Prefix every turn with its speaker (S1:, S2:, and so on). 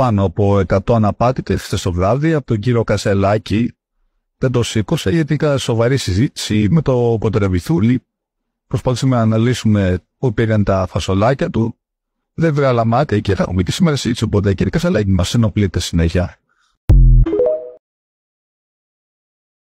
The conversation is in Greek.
S1: πάνω από 100 αναπάτητες χθες το βράδυ από τον κύριο Κασελάκη. Δεν το σήκωσε γιατί είχα σοβαρή συζήτηση με το Κοντρεβιθούλη. Προσπαθήσαμε να αναλύσουμε πού πήγαν τα φασολάκια του. Δεν βγάλα μάτια και θα ομιλήσει σήμερα συζήτηση οπότε κύριε Κασελάκη μας ενοπλείται συνέχεια.